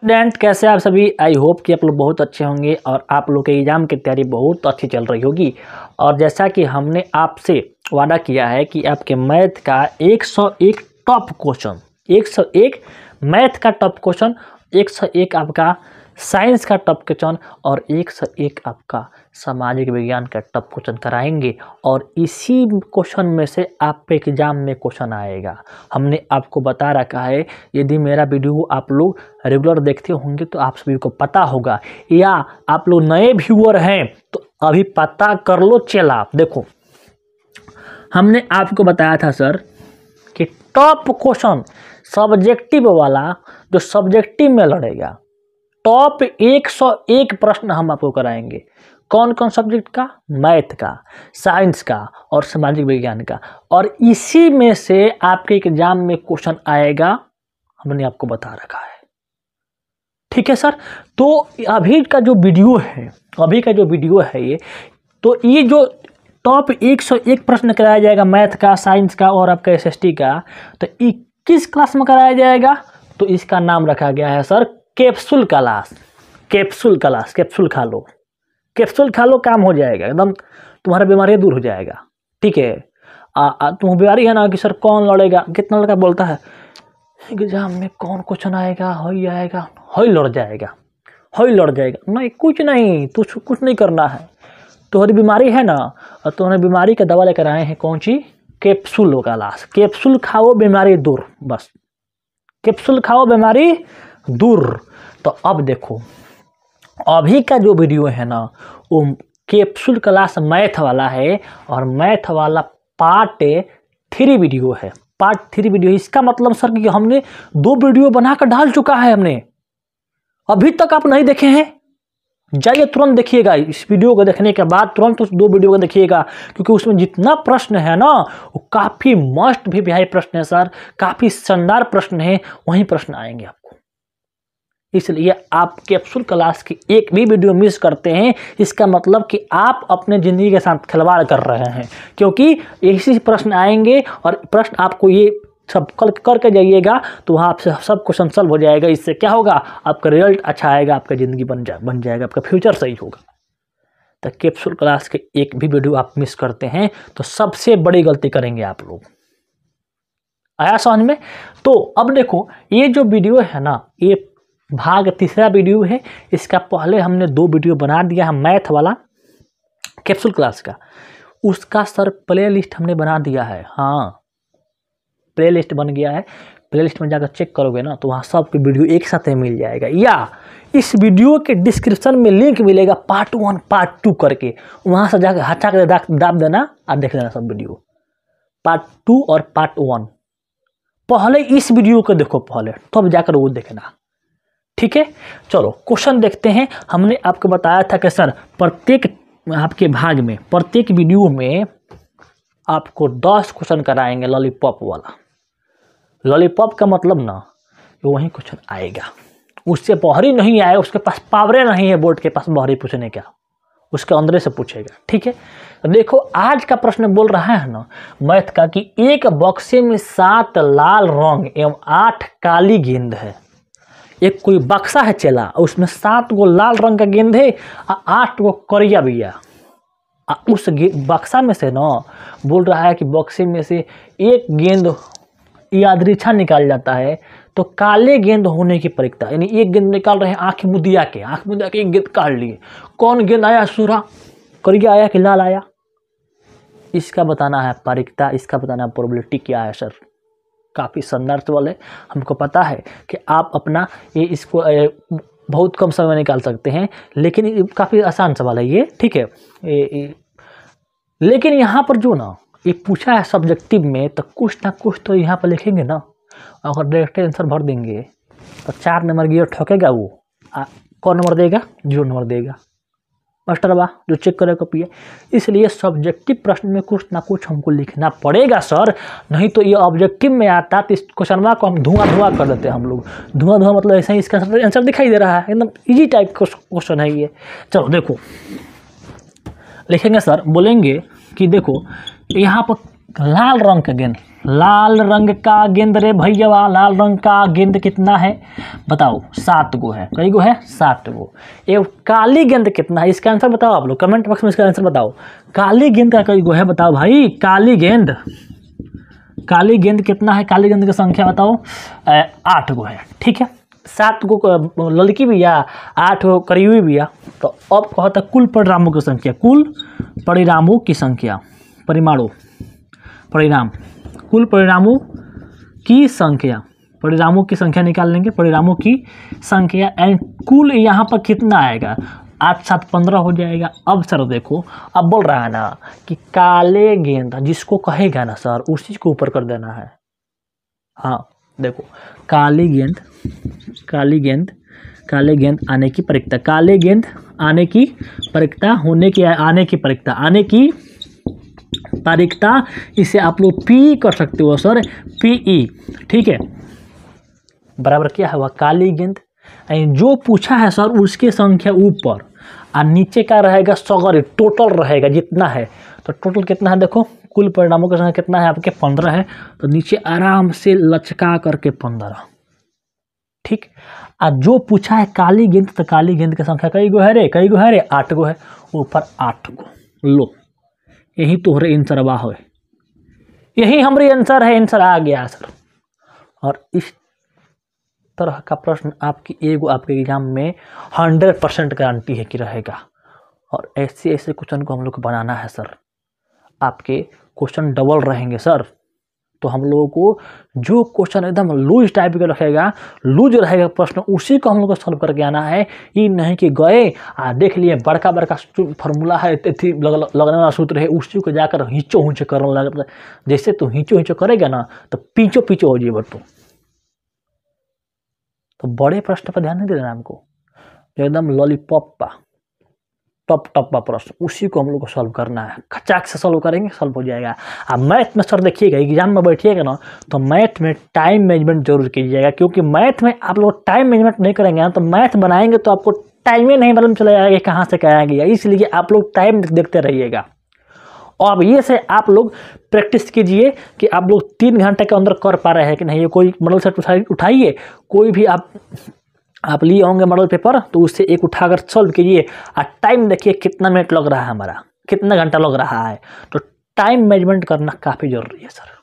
student कैसे आप सभी आई होप कि आप लोग बहुत अच्छे होंगे और आप लोग के एग्ज़ाम की तैयारी बहुत अच्छी चल रही होगी और जैसा कि हमने आपसे वादा किया है कि आपके मैथ का 101 टॉप क्वेश्चन 101 मैथ का टॉप क्वेश्चन 101 आपका साइंस का टॉप क्वेश्चन और 101 आपका सामाजिक विज्ञान का टप क्वेश्चन कराएंगे और इसी क्वेश्चन में से आपके एग्ज़ाम में क्वेश्चन आएगा हमने आपको बता रखा है यदि मेरा वीडियो आप लोग रेगुलर देखते होंगे तो आप सभी को पता होगा या आप लोग नए व्यूअर हैं तो अभी पता कर लो चला आप देखो हमने आपको बताया था सर कि टॉप क्वेश्चन सब्जेक्टिव वाला जो सब्जेक्टिव में लड़ेगा टॉप 101 प्रश्न हम आपको कराएंगे कौन कौन सब्जेक्ट का मैथ का साइंस का और सामाजिक विज्ञान का और इसी में से आपके एग्जाम में क्वेश्चन आएगा हमने आपको बता रखा है ठीक है सर तो अभी का जो वीडियो है अभी का जो वीडियो है ये तो ये जो टॉप 101 प्रश्न कराया जाएगा मैथ का साइंस का और आपका एसएसटी का तो इक्कीस क्लास में कराया जाएगा तो इसका नाम रखा गया है sir capsule class capsule class capsule खा लो कैप्सूल खा लो काम हो जाएगा एकदम तुम्हारा बीमारियाँ दूर हो जाएगा ठीक है तुम बीमारी है ना कि सर कौन लड़ेगा कितना लड़का बोलता है एग्जाम में कौन क्वेश्चन आएगा हई आएगा हई लड़ जाएगा हई लड़ जाएगा नहीं कुछ नहीं तुझ कुछ नहीं करना है तुम्हारी बीमारी है ना और तुम्हारे बीमारी का दवा लेकर आए हैं कौन सी कैप्सूल होगा लाश कैप्सूल खाओ बीमारी दूर बस कैप्सूल खाओ बीमारी दूर तो अब देखो अभी का जो वीडियो है ना वो कैप्सूल क्लास मैथ वाला है और मैथ वाला पार्ट थ्री वीडियो है पार्ट थ्री वीडियो इसका मतलब सर कि हमने दो वीडियो बनाकर डाल चुका है हमने अभी तक आप नहीं देखे हैं जाइए तुरंत देखिएगा इस वीडियो को देखने के बाद तुरंत उस दो वीडियो को देखिएगा क्योंकि उसमें जितना प्रश्न है ना वो काफ़ी मस्ट भी बिहाई प्रश्न है सर काफ़ी शानदार प्रश्न है वहीं प्रश्न आएंगे आप इसलिए आप कैप्सूल क्लास की एक भी वीडियो मिस करते हैं इसका मतलब कि आप अपने ज़िंदगी के साथ खिलवाड़ कर रहे हैं क्योंकि ऐसे प्रश्न आएंगे और प्रश्न आपको ये सब कल करके जाइएगा तो वहाँ आपसे सब क्वेश्चन सॉल्व हो जाएगा इससे क्या होगा आपका रिजल्ट अच्छा आएगा आपका ज़िंदगी बन जा बन जाएगा आपका फ्यूचर सही होगा तो कैप्सूल क्लास के एक भी वीडियो आप मिस करते हैं तो सबसे बड़ी गलती करेंगे आप लोग आया समझ में तो अब देखो ये जो वीडियो है ना ये भाग तीसरा वीडियो है इसका पहले हमने दो वीडियो बना दिया है मैथ वाला कैप्सूल क्लास का उसका सर प्ले लिस्ट हमने बना दिया है हाँ प्ले लिस्ट बन गया है प्ले लिस्ट में जाकर चेक करोगे ना तो वहाँ सबके वीडियो एक साथ ही मिल जाएगा या इस वीडियो के डिस्क्रिप्शन में लिंक मिलेगा पार्ट वन पार्ट टू करके वहाँ से जाकर हटा कर दाब देना और देख लेना सब वीडियो पार्ट टू और पार्ट वन पहले इस वीडियो को देखो पहले तब तो जाकर वो देखना ठीक है चलो क्वेश्चन देखते हैं हमने आपको बताया था कि सर प्रत्येक आपके भाग में प्रत्येक वीडियो में आपको दस क्वेश्चन कराएंगे लॉलीपॉप वाला लॉलीपॉप का मतलब ना वही क्वेश्चन आएगा उससे बहरी नहीं आएगा उसके पास पावरे नहीं है बोर्ड के पास बहरी पूछने का उसके अंदर से पूछेगा ठीक है तो देखो आज का प्रश्न बोल रहा है ना मैथ का कि एक बक्से में सात लाल रंग एवं आठ काली गेंद है एक कोई बक्सा है चेला और उसमें सात गो लाल रंग का गेंद है और आठ गो करिया बिया आ उस बक्सा में से ना बोल रहा है कि बक्से में से एक गेंद यादृछा निकाल जाता है तो काले गेंद होने की परीक्षा यानी एक गेंद निकाल रहे हैं आँख मुदिया के आँख मुदिया के एक गेंद काट लिए कौन गेंद आया सूरा करिया आया कि लाल आया इसका बताना है परीक्षा इसका बताना है प्रोबलिटी क्या है सर काफ़ी सन्नर्थ है हमको पता है कि आप अपना ये इसको बहुत कम समय में निकाल सकते हैं लेकिन काफ़ी आसान सवाल है ये ठीक है ए, ए, लेकिन यहाँ पर जो ना ये पूछा है सब्जेक्टिव में तो कुछ ना कुछ तो यहाँ पर लिखेंगे ना अगर डायरेक्ट आंसर भर देंगे तो चार नंबर गियर ठोकेगा वो आ, कौन नंबर देगा जीरो नंबर देगा मास्टर बा जो चेक करे कॉपी है इसलिए सब्जेक्टिव प्रश्न में कुछ ना कुछ हमको लिखना पड़ेगा सर नहीं तो ये ऑब्जेक्टिव में आता तो इस क्वेश्चन को हम धुआं धुआं कर देते हैं हम लोग धुआं धुआं मतलब ऐसे ही इसका आंसर दिखाई दे रहा है एकदम ईजी टाइप का क्वेश्चन है ये चलो देखो लिखेंगे सर बोलेंगे कि देखो यहाँ पर लाल रंग का गेंद लाल रंग का गेंद रे भैया लाल रंग का गेंद कितना है बताओ सात गो है कई गो है सात गो ये काली गेंद कितना है इसका आंसर बताओ आप लोग कमेंट बॉक्स में इसका आंसर बताओ काली गेंद का कई गो है बताओ भाई काली गेंद काली गेंद कितना है काली गेंद की संख्या बताओ आठ गो है ठीक है सात गो लड़की भी या आठ गो करी भी या तो अब कहता कुल परिणामों की संख्या कुल परिणामों की संख्या परिमाणों परिणाम कुल परिणामों की संख्या परिणामों की संख्या निकाल लेंगे परिणामों की संख्या एंड कुल यहाँ पर कितना आएगा आठ सात पंद्रह हो जाएगा अब सर देखो अब बोल रहा है ना कि काले गेंदा जिसको कहेगा ना सर उसी को ऊपर कर देना है हाँ देखो काली गेंद काली गेंद काले गेंद आने की परीक्षा काले गेंद आने की परीक्षा होने की आने की परीक्षा आने की तारीखता इसे आप लोग पी कर सकते हो सर पी ई ठीक है बराबर क्या हुआ काली गेंद जो पूछा है सर उसके संख्या ऊपर और नीचे का रहेगा सगर टोटल रहेगा जितना है तो टोटल कितना है देखो कुल परिणामों की संख्या कितना है आपके पंद्रह है तो नीचे आराम से लचका करके पंद्रह ठीक आ जो पूछा है काली गेंद तो काली गेंद की संख्या कई गो है रे कई गो है रे आठ गो है ऊपर आठ गो लो यही तुहरे आंसर वाह हो यही हमारी आंसर है आंसर आ गया सर और इस तरह का प्रश्न आपकी एगो आपके एग्जाम में हंड्रेड परसेंट गारंटी है कि रहेगा और ऐसे ऐसे क्वेश्चन को हम लोग को बनाना है सर आपके क्वेश्चन डबल रहेंगे सर तो हम लोगों को जो क्वेश्चन एकदम लूज टाइप का रखेगा लूज रहेगा प्रश्न उसी को हम लोग को सॉल्व करके आना है ये नहीं कि गए आ देख लिए बड़का बड़का फॉर्मूला है अथी लग, लगने वाला सूत्र है उसी को जाकर हिंचो हिंचो करने लग जैसे तू हिंचो हिंचो करेगा ना तो पीचो पीचो हो जाएगा तू तो बड़े प्रश्न पर ध्यान नहीं दे देना हमको एकदम लॉलीपॉप पा टॉप टॉप का प्रश्न उसी को हम लोग को सॉल्व करना है खचाक से सॉल्व करेंगे सॉल्व हो जाएगा अब मैथ में सर देखिएगा एग्जाम में बैठिएगा ना तो मैथ में टाइम मैनेजमेंट जरूर कीजिएगा क्योंकि मैथ में आप लोग टाइम मैनेजमेंट नहीं करेंगे ना तो मैथ बनाएंगे तो आपको टाइम ही नहीं मालूम चला जाएगा कहाँ से क्या गया इसलिए आप लोग टाइम देखते रहिएगा और अब ये से आप लोग प्रैक्टिस कीजिए कि आप लोग तीन घंटे के अंदर कर पा रहे हैं कि नहीं ये कोई मॉडल सेट उठाइए कोई भी आप आप लिए होंगे मॉडल पेपर तो उससे एक उठाकर सॉल्व कीजिए और टाइम देखिए कितना मिनट लग रहा है हमारा कितना घंटा लग रहा है तो टाइम मैनेजमेंट करना काफ़ी जरूरी है सर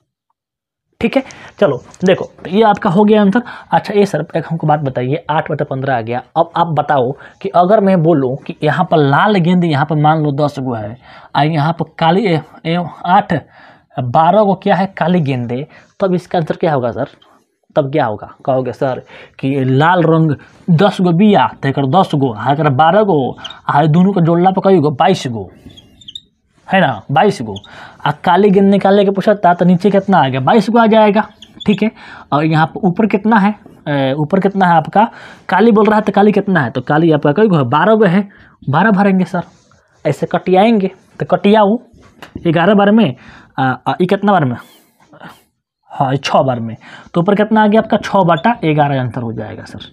ठीक है चलो देखो ये आपका हो गया आंसर अच्छा ये सर एक हमको बात बताइए आठ बटे पंद्रह आ गया अब आप बताओ कि अगर मैं बोलूँ कि यहाँ पर लाल गेंद यहाँ पर मान लो दस गो है और यहाँ पर काली आठ बारह को क्या है काली गेंदे तब इसका आंसर क्या होगा सर तब क्या होगा कहोगे सर कि लाल रंग दस गो बिया तो एक दस गो हाँ एक बारह गो आ दोनों का जोड़ला पर कई गो बाईस गो है ना बाईस गो आ काली गेंद निकालने के पूछता तो नीचे कितना आ गया बाईस गो आ जाएगा ठीक है और यहाँ पर ऊपर कितना है ऊपर कितना है आपका काली बोल रहा है तो काली कितना है तो काली आपका कई गो है बारह गो है बारह भरेंगे सर ऐसे कटियाएंगे तो कटियाऊ ग्यारह बार में कितना बार में हाँ छः बार में तो ऊपर कितना आ गया आपका छः बटा ग्यारह आंसर हो जाएगा सर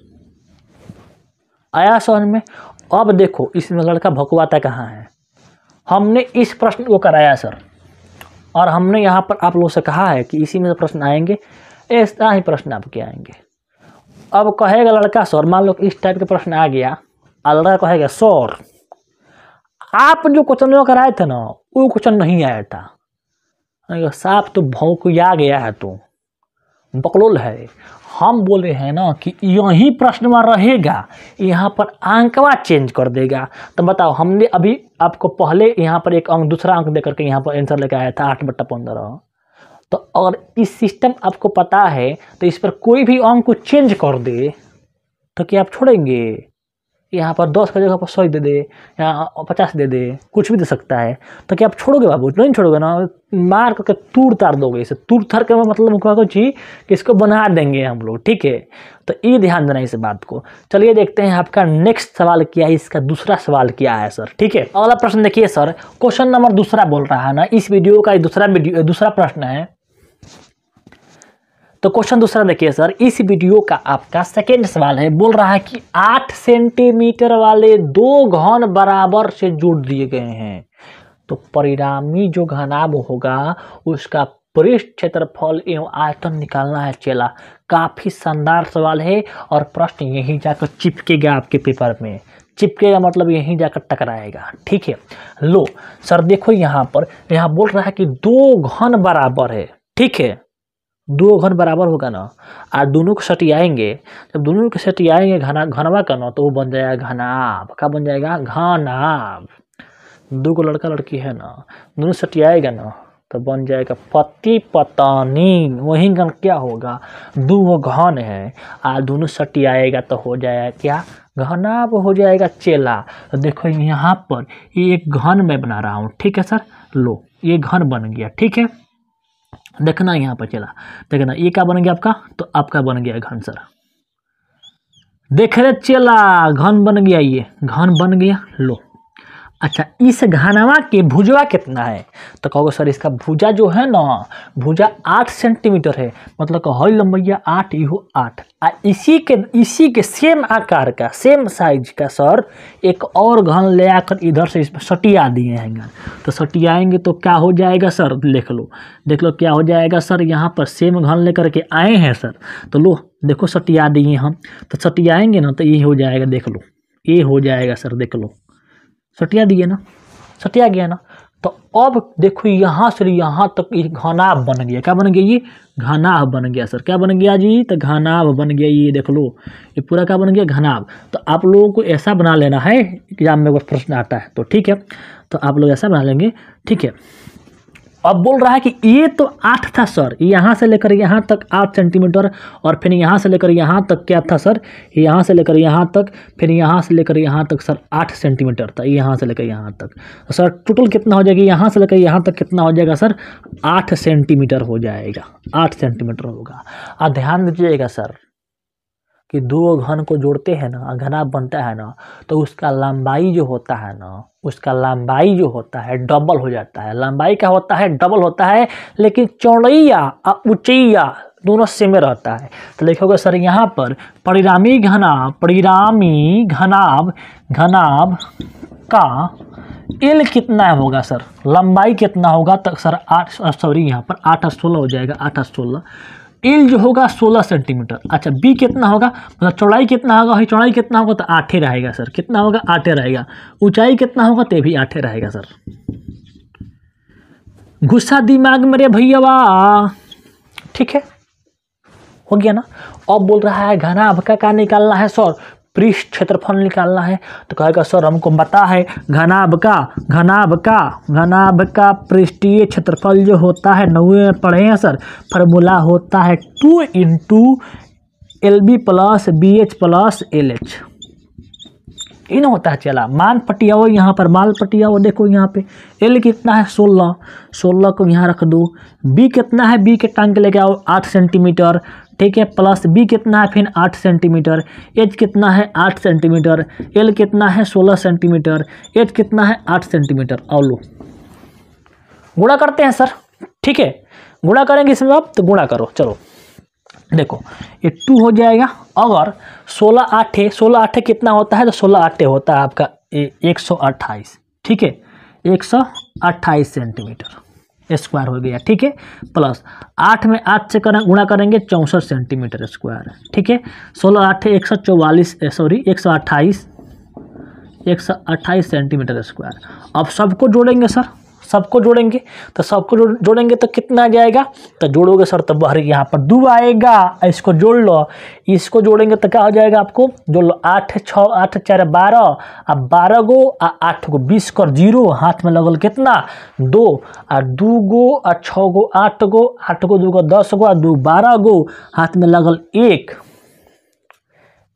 आया समझ में अब देखो इसमें लड़का भकुआता कहाँ है हमने इस प्रश्न को कराया सर और हमने यहाँ पर आप लोगों से कहा है कि इसी में प्रश्न आएंगे ऐसा ही प्रश्न आपके आएंगे अब कहेगा लड़का सर मान लो इस टाइप का प्रश्न आ गया और लड़का कहेगा सर आप जो क्वेश्चन कराए थे ना वो क्वेश्चन नहीं आया था हाँ, साफ तो भौंकिया गया है तू बकलोल है हम बोले हैं ना कि यही प्रश्न में रहेगा यहाँ पर आंकवा चेंज कर देगा तो बताओ हमने अभी आपको पहले यहाँ पर एक अंक दूसरा अंक देकर के यहाँ पर आंसर लेकर आया था आठ बट्टा पंद्रह तो अगर इस सिस्टम आपको पता है तो इस पर कोई भी अंक को चेंज कर दे तो क्या आप छोड़ेंगे यहाँ पर दस का जगह पर सौ दे दे यहाँ पचास दे दे कुछ भी दे सकता है तो क्या आप छोड़ोगे बाबू नहीं छोड़ोगे ना मार करके तूर तार दोगे इसे तूर थर के मतलब जी कि इसको बना देंगे हम लोग ठीक है तो ये ध्यान देना इस बात को चलिए देखते हैं आपका नेक्स्ट सवाल क्या है इसका दूसरा सवाल क्या है सर ठीक है अगला प्रश्न देखिए सर क्वेश्चन नंबर दूसरा बोल रहा है ना इस वीडियो का दूसरा वीडियो दूसरा प्रश्न है तो क्वेश्चन दूसरा देखिए सर इस वीडियो का आपका सेकेंड सवाल है बोल रहा है कि आठ सेंटीमीटर वाले दो घन बराबर से जोड़ दिए गए हैं तो परिणामी जो घनाभ होगा उसका पृष्ठ क्षेत्रफल एवं आयतन निकालना है चेला काफ़ी शानदार सवाल है और प्रश्न यहीं जाकर चिपकेगा आपके पेपर में चिपकेगा मतलब यहीं जाकर टकराएगा ठीक है लो सर देखो यहाँ पर यहाँ बोल रहा है कि दो घन बराबर है ठीक है दो घन बराबर होगा ना और दोनों को सटियाएंगे जब दोनों को सटियाएंगे घना घनवा का ना तो वो बन जाएगा घनाब का बन जाएगा घनाब दो को लड़का लड़की है ना दोनों सटियाएगा ना तो बन जाएगा पति पतानी वही गण क्या होगा दो वो घन है आ दोनों सटियाएगा तो हो जाएगा क्या घनाब हो जाएगा चेला तो देखो यहाँ पर ये एक घन में बना रहा हूँ ठीक है सर लो ये घन बन गया ठीक है देखना यहाँ पर चला देखना ये क्या बन गया आपका तो आपका बन गया घन सर देख रहे चला घन बन गया ये घन बन गया लो अच्छा इस घनवा के भुजवा कितना है तो कहोगे सर इसका भुजा जो है ना भुजा आठ सेंटीमीटर है मतलब हई लंबैया आठ इहो आठ आ इसी के इसी के सेम आकार का सेम साइज का सर एक और घन ले आकर इधर से इसमें सटिया दिए हैं घन तो सटियाएंगे तो क्या हो जाएगा सर देख लो देख लो क्या हो जाएगा सर यहाँ पर सेम घन लेकर के आए हैं सर तो लो देखो सटिया दिए हम तो सटियाएंगे ना तो ये हो जाएगा देख लो ये हो जाएगा सर देख लो सटिया दिए ना सटिया गया ना तो अब देखो यहाँ से यहाँ तक ये घनाभ बन गया क्या बन गया ये घनाभ बन गया सर क्या बन गया जी तो घनाभ बन गया ये देख लो ये पूरा क्या बन गया घनाभ तो आप लोगों को ऐसा बना लेना है एग्जाम में अगर प्रश्न आता है तो ठीक है तो आप लोग ऐसा बना लेंगे ठीक है अब बोल रहा है कि ये तो आठ था सर यहाँ से लेकर यहाँ तक आठ सेंटीमीटर और फिर यहाँ से लेकर यहाँ तक क्या था सर यहाँ से लेकर यहाँ तक फिर यहाँ से लेकर यहाँ तक सर आठ सेंटीमीटर था यहाँ से लेकर यहाँ तक सर टोटल कितना हो जाएगा यहाँ से लेकर यहाँ तक कितना हो जाएगा सर आठ सेंटीमीटर हो जाएगा आठ सेंटीमीटर होगा आप ध्यान दीजिएगा सर कि दो घन को जोड़ते हैं ना घना बनता है ना तो उसका लंबाई जो होता है ना उसका लंबाई जो होता है डबल हो जाता है लंबाई का होता है डबल होता है लेकिन चौड़ैया और ऊँचैया दोनों सेम रहता है तो लिखोगे सर यहाँ पर परिणामी घनाभ परिणामी घनाभ घनाभ का एल कितना होगा सर लंबाई कितना होगा तो सर आठ सॉरी यहाँ पर आठ सोलह हो जाएगा आठ सोलह एल जो होगा सोलह सेंटीमीटर अच्छा बी कितना होगा मतलब चौड़ाई कितना होगा वही चौड़ाई कितना होगा तो आठे रहेगा सर कितना होगा आठे रहेगा ऊंचाई कितना होगा तो भी आठे रहेगा सर गुस्सा दिमाग मेरे भैया ठीक है हो गया ना अब बोल रहा है घना भक्का का निकालना है सर पृष्ठ क्षेत्रफल निकालना है तो कहेगा सर हमको बता है घनाभ का घनाभ का घनाभ का पृष्ठीय क्षेत्रफल जो होता है नवे में पढ़े हैं सर फार्मूला होता है two into L B plus B H plus L H इन होता है चला मान हो यहाँ पर माल पटिया हो देखो यहाँ पे एल कितना है सोलह सोलह को यहाँ रख दो बी कितना है बी के टांग के लेके आओ आठ सेंटीमीटर ठीक है प्लस बी कितना है फिर आठ सेंटीमीटर एच कितना है आठ सेंटीमीटर एल कितना है सोलह सेंटीमीटर एच कितना है आठ सेंटीमीटर और लो गुणा करते हैं सर ठीक है गुणा करेंगे इसमें आप तो गुणा करो चलो देखो ये टू हो जाएगा अगर सोलह आठे सोलह आठे कितना होता है तो सोलह आठे होता है आपका एक सौ अट्ठाईस ठीक है एक सौ अट्ठाईस सेंटीमीटर स्क्वायर हो गया ठीक है प्लस आठ में आठ से करें गुणा करेंगे चौंसठ सेंटीमीटर स्क्वायर ठीक है सोलह आठ एक सौ चौवालीस सॉरी एक सौ अट्ठाईस एक सौ अट्ठाईस सेंटीमीटर स्क्वायर अब सबको जोड़ेंगे सर सबको जोड़ेंगे तो सबको जोड़ेंगे तो कितना आ जाएगा तो जोड़ोगे सर तो बहरी यहाँ पर दो आएगा इसको जोड़ लो इसको जोड़ेंगे तो क्या हो जाएगा आपको जोड़ लो आठ छः आठ चार बारह आ बारह गो आ आठ गो बीस कर जीरो हाथ में लगल कितना दो आ दो गो आ छः गो आठ गो आठ गो दो गो दस गो आ दो बारह गो हाथ में लगल एक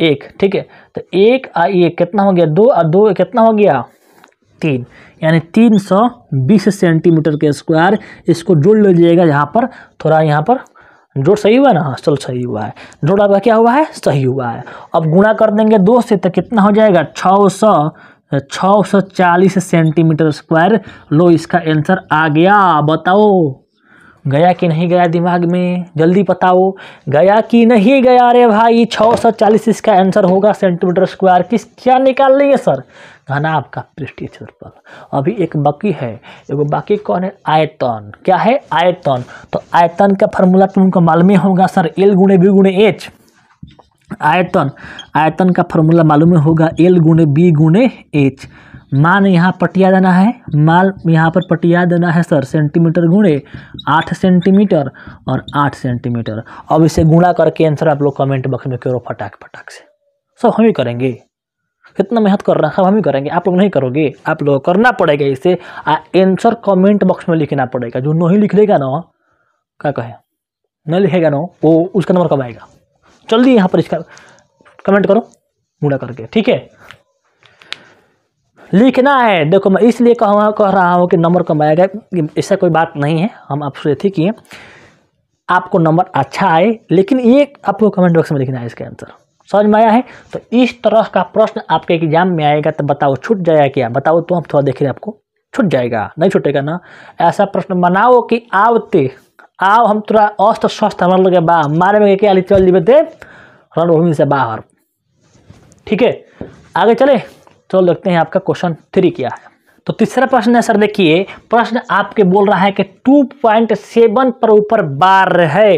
एक ठीक है तो एक आ एक कितना हो गया दो आ दो कितना हो गया तीन यानी तीन सौ बीस सेंटीमीटर के स्क्वायर इसको जोड़ लीजिएगा यहाँ पर थोड़ा यहाँ पर जोड़ सही हुआ ना हाँ, चल सही हुआ है जोड़ आपका क्या हुआ है सही हुआ है अब गुणा कर देंगे दो से तो कितना हो जाएगा छः सौ छः सौ चालीस सेंटीमीटर स्क्वायर लो इसका आंसर आ गया बताओ गया कि नहीं गया दिमाग में जल्दी बताओ गया कि नहीं गया अरे भाई छः सौ चालीस इसका आंसर होगा सेंटीमीटर स्क्वायर किस क्या निकाल लेंगे सर गाना आपका पृष्ठीय क्षेत्रफल अभी एक बाकी है एगो बाकी कौन है आयतन क्या है आयतन तो आयतन का फार्मूला तुमको मालूम ही होगा सर एल गुणे बी गुणे एच आयतन आयतन का फार्मूला मालूम होगा एल गुणे बी गुणे एच मान यहाँ पटिया देना है माल यहाँ पर पटिया देना है सर सेंटीमीटर गुणे आठ सेंटीमीटर और आठ सेंटीमीटर अब इसे गुणा करके आंसर आप लोग कमेंट बॉक्स में करो फटाक फटाक से सब हम ही करेंगे इतना मेहनत कर है हम ही करेंगे आप लोग नहीं करोगे आप लोग करना पड़ेगा इसे आंसर कमेंट बॉक्स में लिखना पड़ेगा जो नहीं लिख लेगा ना क्या कहे नहीं लिखेगा ना वो उसका नंबर कब आएगा जल्दी यहाँ पर इसका कमेंट करो मुड़ा करके ठीक है लिखना है देखो मैं इसलिए कह कह रहा हूँ कि नंबर कम आएगा ऐसा कोई बात नहीं है हम आपसे थी किए आपको नंबर अच्छा आए लेकिन ये आपको कमेंट बॉक्स में लिखना है इसका आंसर समझ में आया है तो इस तरह का प्रश्न आपके एग्जाम में आएगा तो बताओ छूट जाएगा क्या बताओ तो हम थोड़ा रहे आपको छूट जाएगा नहीं छूटेगा ना ऐसा प्रश्न मनाओ कि आवते आओ हम थोड़ा अस्त स्वस्थ हमारे लोग बा मारे में क्या चल जीवे थे रणभूमि से बाहर ठीक है आगे चले चलो देखते हैं आपका क्वेश्चन थ्री क्या है तो तीसरा प्रश्न है सर देखिए प्रश्न आपके बोल रहा है कि 2.7 पर ऊपर बार है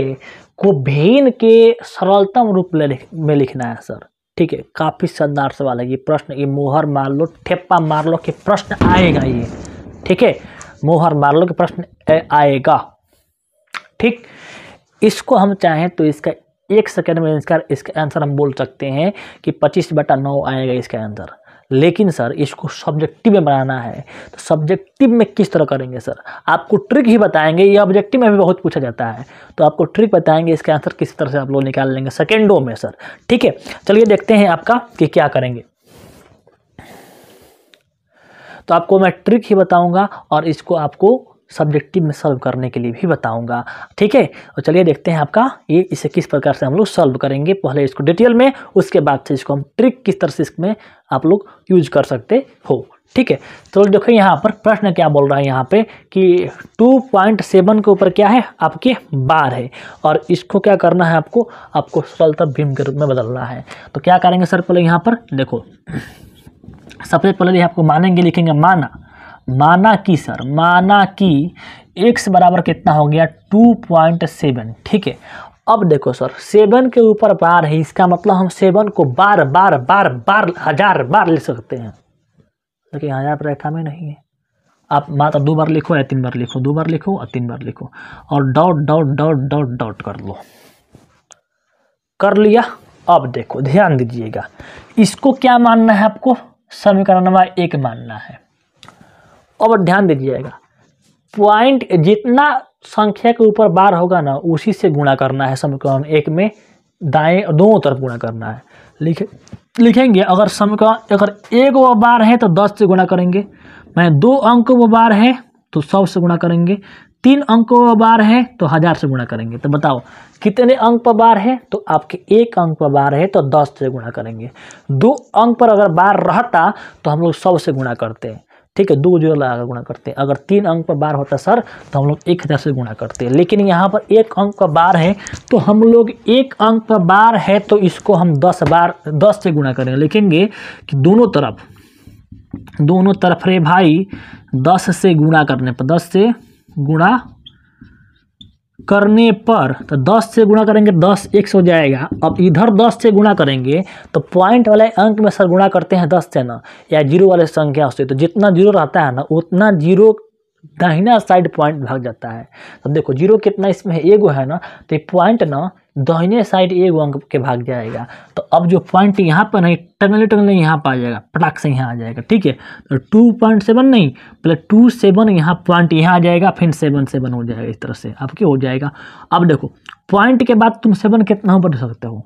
कोभेन के सरलतम रूप में लिखना है सर ठीक है काफ़ी शानदार सवाल है ये प्रश्न ये मोहर मार लो ठेप्पा मार लो के प्रश्न आएगा ये ठीक है मोहर मार लो के प्रश्न आएगा ठीक इसको हम चाहें तो इसका एक सेकेंड में इसका इसका आंसर हम बोल सकते हैं कि पच्चीस बटा नौ आएगा इसका आंसर लेकिन सर इसको सब्जेक्टिव में बनाना है तो सब्जेक्टिव में किस तरह करेंगे सर आपको ट्रिक ही बताएंगे ये ऑब्जेक्टिव में भी बहुत पूछा जाता है तो आपको ट्रिक बताएंगे इसका आंसर किस तरह से आप लोग निकाल लेंगे सेकेंडो में सर ठीक है चलिए देखते हैं आपका कि क्या करेंगे तो आपको मैं ट्रिक ही बताऊंगा और इसको आपको सब्जेक्टिव में सॉल्व करने के लिए भी बताऊंगा ठीक है और चलिए देखते हैं आपका ये इसे किस प्रकार से हम लोग सॉल्व करेंगे पहले इसको डिटेल में उसके बाद से इसको हम ट्रिक किस तरह से इसमें आप लोग यूज कर सकते हो ठीक है तो देखो यहाँ पर प्रश्न क्या बोल रहा है यहाँ पे कि 2.7 के ऊपर क्या है आपके बार है और इसको क्या करना है आपको आपको सरलता भीम के रूप में बदलना है तो क्या करेंगे सर पहले यहाँ पर देखो सबसे पहले आपको मानेंगे लिखेंगे माना माना कि सर माना कि एक्स बराबर कितना हो गया टू पॉइंट सेवन ठीक है अब देखो सर सेवन के ऊपर बार है इसका मतलब हम सेवन को बार बार बार बार हजार बार ले सकते हैं लेकिन हजार पर रेखा में नहीं है आप माता दो बार लिखो या तीन बार लिखो दो बार लिखो और तीन बार लिखो और dot dot dot dot dot कर लो कर लिया अब देखो ध्यान दीजिएगा इसको क्या मानना है आपको समीकरण नंबर एक मानना है अब ध्यान दीजिएगा पॉइंट जितना संख्या के ऊपर बार होगा ना उसी से गुणा करना है समीकरण एक में दाएं दोनों तरफ गुणा करना है लिखे लिखेंगे अगर समीकरण अगर एक व बार है तो दस से गुणा करेंगे मैं दो अंक व बार है तो सौ से गुणा करेंगे तीन अंक व बार है तो हज़ार से गुणा करेंगे तो बताओ कितने अंक पर बार है तो आपके एक अंक पर बार है तो दस से गुणा करेंगे दो अंक पर अगर बार रहता तो हम लोग सौ से गुणा करते हैं ठीक है दो जीरो लगाकर गुणा करते हैं अगर तीन अंक पर बार होता सर तो हम लोग एक हज़ार से गुणा करते हैं लेकिन यहाँ पर एक अंक का बार है तो हम लोग एक अंक पर बार है तो इसको हम दस बार दस से गुणा करेंगे लिखेंगे कि दोनों तरफ दोनों तरफ रे भाई दस से गुणा करने पर दस से गुणा करने पर तो 10 से गुणा करेंगे 10 एक हो जाएगा अब इधर 10 से गुणा करेंगे तो पॉइंट वाले अंक में सर गुणा करते हैं 10 से ना या जीरो वाले संख्या से तो जितना जीरो रहता है ना उतना जीरो दाहिना साइड पॉइंट भाग जाता है तो देखो जीरो कितना इसमें है एगो है ना तो पॉइंट ना दाहिने साइड ए अंक के भाग जाएगा तो अब जो पॉइंट यहाँ पर नहीं टंगले टंगले यहाँ पर आ जाएगा पटाख से यहाँ आ जाएगा ठीक है तो टू पॉइंट सेवन नहीं पहले टू सेवन यहाँ पॉइंट यहाँ आ जाएगा फिर सेवन सेवन हो जाएगा इस तरह से आपके हो जाएगा अब देखो पॉइंट के बाद तुम सेवन कितना बढ़ सकते हो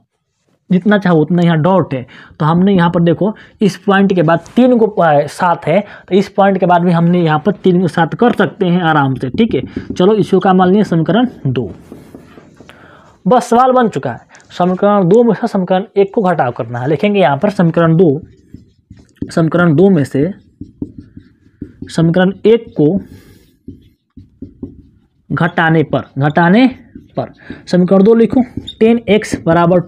जितना चाहो उतना यहाँ डॉट है तो हमने यहाँ पर देखो इस पॉइंट के बाद तीन को सात है तो इस पॉइंट के बाद भी हमने यहाँ पर तीन को सात कर सकते हैं आराम से ठीक है चलो इसी का मान लिया समीकरण दो बस सवाल बन चुका है समीकरण दो में से समीकरण एक को घटाव करना है लिखेंगे यहाँ पर समीकरण दो समीकरण दो में से समीकरण एक को घटाने पर घटाने पर समीकरण दो लिखूं टेन एक्स बराबर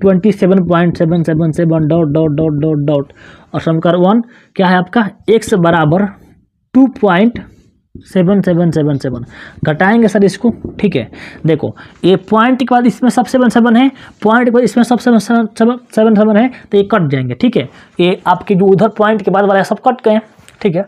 twenty seven point seven seven seven dot dot dot dot dot और समीकरण वन क्या है आपका एक्स बराबर two point seven seven seven seven घटाएंगे सर इसको ठीक है देखो ये पॉइंट के बाद इसमें सब सेवन सेवन है पॉइंट के बाद इसमें सब सेवन सेवन सेवन सेवन है तो ये कट जाएंगे ठीक है ये आपके जो उधर पॉइंट के बाद वाला सब कट गए ठीक है